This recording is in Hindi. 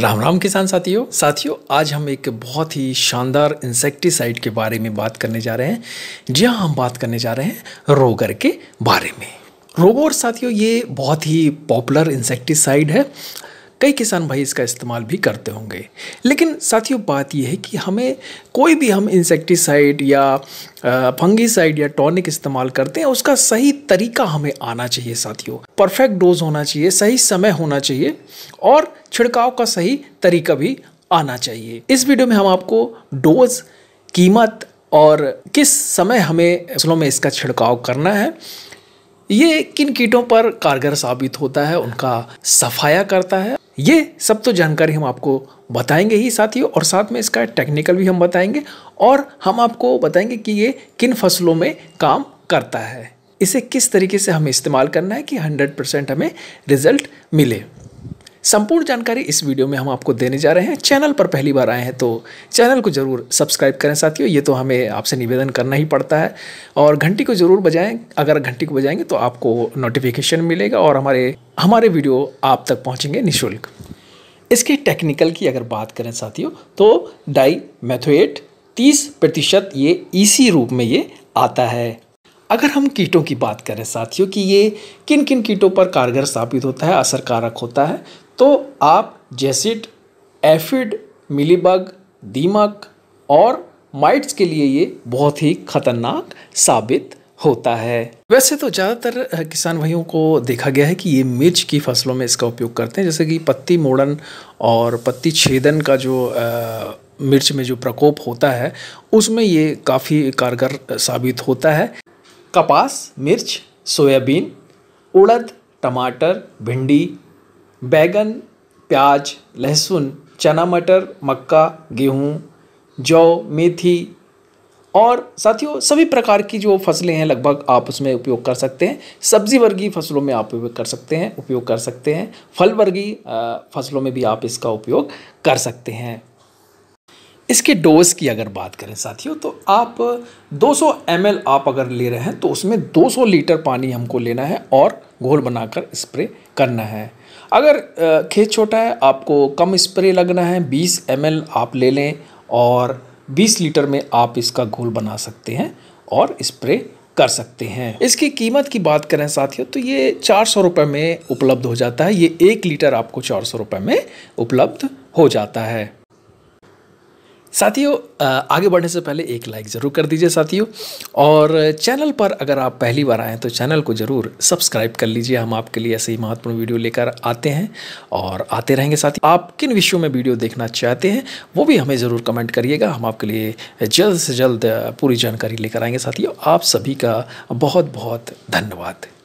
राम राम किसान साथियों साथियों आज हम एक बहुत ही शानदार इंसेक्टिसाइड के बारे में बात करने जा रहे हैं जी हाँ हम बात करने जा रहे हैं रोगर के बारे में रोगोर साथियों ये बहुत ही पॉपुलर इंसेक्टिसाइड है कई किसान भाई इसका इस्तेमाल भी करते होंगे लेकिन साथियों बात यह है कि हमें कोई भी हम इंसेक्टिसाइड या फंगीसाइड या टॉनिक इस्तेमाल करते हैं उसका सही तरीका हमें आना चाहिए साथियों परफेक्ट डोज होना चाहिए सही समय होना चाहिए और छिड़काव का सही तरीका भी आना चाहिए इस वीडियो में हम आपको डोज कीमत और किस समय हमें फसलों में इसका छिड़काव करना है ये किन कीटों पर कारगर साबित होता है उनका सफाया करता है ये सब तो जानकारी हम आपको बताएंगे ही साथियों और साथ में इसका टेक्निकल भी हम बताएंगे और हम आपको बताएंगे कि ये किन फसलों में काम करता है इसे किस तरीके से हमें इस्तेमाल करना है कि 100 परसेंट हमें रिज़ल्ट मिले संपूर्ण जानकारी इस वीडियो में हम आपको देने जा रहे हैं चैनल पर पहली बार आए हैं तो चैनल को ज़रूर सब्सक्राइब करें साथियों ये तो हमें आपसे निवेदन करना ही पड़ता है और घंटी को ज़रूर बजाएं अगर घंटी को बजाएंगे तो आपको नोटिफिकेशन मिलेगा और हमारे हमारे वीडियो आप तक पहुँचेंगे निःशुल्क इसके टेक्निकल की अगर बात करें साथियों तो डाई मैथोएट तीस प्रतिशत ये इसी e रूप में ये आता है अगर हम कीटों की बात करें साथियों कि ये किन किन कीटों पर कारगर साबित होता है असरकारक होता है तो आप जेसिड एफिड मिलीबग दीमक और माइट्स के लिए ये बहुत ही खतरनाक साबित होता है वैसे तो ज़्यादातर किसान भाइयों को देखा गया है कि ये मिर्च की फसलों में इसका उपयोग करते हैं जैसे कि पत्ती मोड़न और पत्ती छेदन का जो आ, मिर्च में जो प्रकोप होता है उसमें ये काफ़ी कारगर साबित होता है कपास मिर्च सोयाबीन उड़द टमाटर भिंडी बैगन प्याज लहसुन चना मटर मक्का गेहूँ जौ मेथी और साथियों सभी प्रकार की जो फसलें हैं लगभग आप उसमें उपयोग कर सकते हैं सब्जी वर्गीय फसलों में आप उपयोग कर सकते हैं उपयोग कर सकते हैं फल वर्गीय फसलों में भी आप इसका उपयोग कर सकते हैं इसके डोज़ की अगर बात करें साथियों तो आप 200 एम आप अगर ले रहे हैं तो उसमें 200 लीटर पानी हमको लेना है और घोल बनाकर स्प्रे करना है अगर खेत छोटा है आपको कम स्प्रे लगना है 20 एम आप ले लें और 20 लीटर में आप इसका घोल बना सकते हैं और स्प्रे कर सकते हैं इसकी कीमत की बात करें साथियों तो ये चार सौ रुपये में उपलब्ध हो जाता है ये एक लीटर आपको चार सौ रुपये में उपलब्ध हो जाता है साथियों आगे बढ़ने से पहले एक लाइक ज़रूर कर दीजिए साथियों और चैनल पर अगर आप पहली बार आएँ तो चैनल को ज़रूर सब्सक्राइब कर लीजिए हम आपके लिए ऐसे ही महत्वपूर्ण वीडियो लेकर आते हैं और आते रहेंगे साथी आप किन विषयों में वीडियो देखना चाहते हैं वो भी हमें ज़रूर कमेंट करिएगा हम आपके लिए जल्द से जल्द पूरी जानकारी लेकर आएंगे साथियों आप सभी का बहुत बहुत धन्यवाद